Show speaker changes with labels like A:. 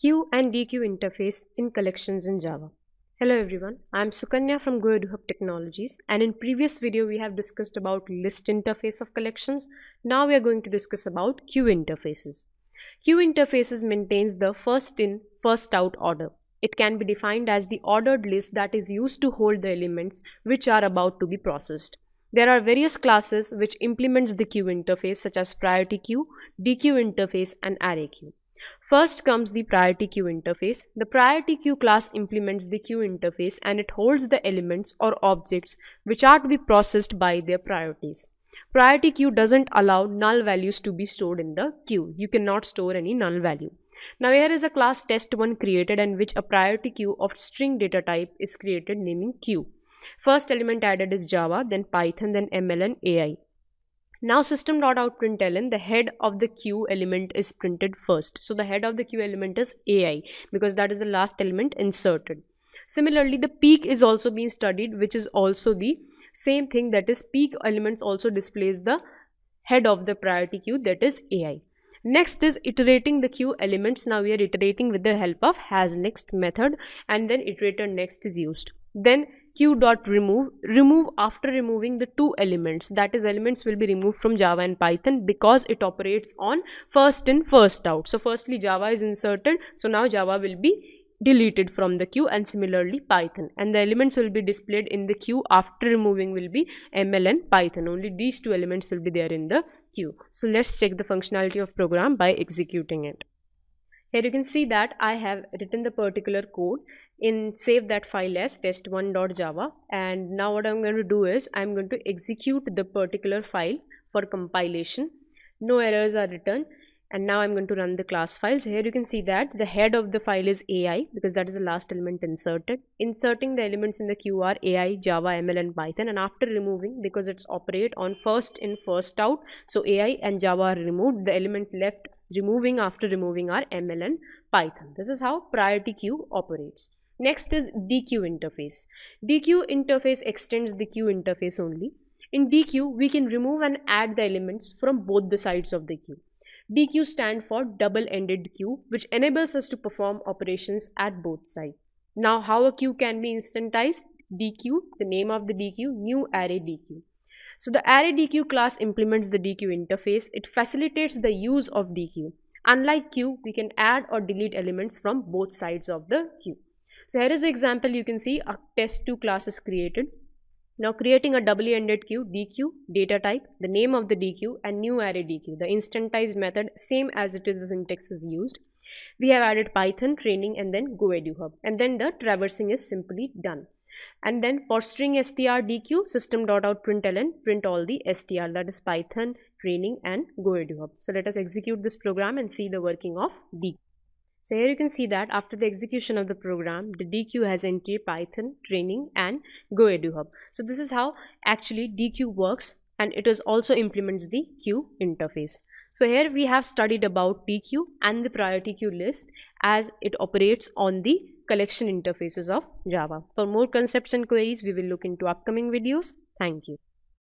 A: Q and DQ interface in collections in Java. Hello everyone, I am Sukanya from GoEduHub Technologies and in previous video we have discussed about list interface of collections. Now we are going to discuss about queue interfaces. Queue interfaces maintains the first in, first out order. It can be defined as the ordered list that is used to hold the elements which are about to be processed. There are various classes which implements the queue interface such as priority queue, DQ interface and array queue. First comes the priority queue interface. The priority queue class implements the queue interface and it holds the elements or objects which are to be processed by their priorities. Priority queue doesn't allow null values to be stored in the queue. You cannot store any null value. Now here is a class test1 created and which a priority queue of string data type is created naming queue. First element added is Java, then Python, then MLN and AI. Now system.outprintln, the head of the queue element is printed first. So the head of the queue element is AI because that is the last element inserted. Similarly, the peak is also being studied which is also the same thing that is peak elements also displays the head of the priority queue that is AI. Next is iterating the queue elements. Now we are iterating with the help of hasNext method and then iterator next is used. Then q.remove dot remove remove after removing the two elements that is elements will be removed from java and python because it operates on first in first out so firstly java is inserted so now java will be deleted from the queue and similarly python and the elements will be displayed in the queue after removing will be ml and python only these two elements will be there in the queue so let's check the functionality of program by executing it here you can see that i have written the particular code in save that file as test1.java and now what I'm going to do is I'm going to execute the particular file for compilation no errors are returned and now I'm going to run the class file so here you can see that the head of the file is AI because that is the last element inserted inserting the elements in the queue are AI Java ML and Python and after removing because it's operate on first in first out so AI and Java are removed the element left removing after removing are ML and Python this is how priority queue operates Next is DQ interface. DQ interface extends the queue interface only. In DQ, we can remove and add the elements from both the sides of the queue. DQ stand for double-ended queue, which enables us to perform operations at both sides. Now, how a queue can be instantized? DQ, the name of the DQ, new array DQ. So the array DQ class implements the DQ interface. It facilitates the use of DQ. Unlike queue, we can add or delete elements from both sides of the queue. So here is an example you can see a test2 class is created. Now creating a doubly ended queue, dq, data type, the name of the dq and new array dq. The instantized method same as it is the syntax is used. We have added python training and then goeduhub and then the traversing is simply done. And then for string str dq system.outprintln print all the str that is python training and goeduhub. So let us execute this program and see the working of dq. So here you can see that after the execution of the program, the DQ has entered Python training and Go EduHub. Hub. So this is how actually DQ works and it is also implements the queue interface. So here we have studied about DQ and the priority queue list as it operates on the collection interfaces of Java. For more concepts and queries, we will look into upcoming videos. Thank you.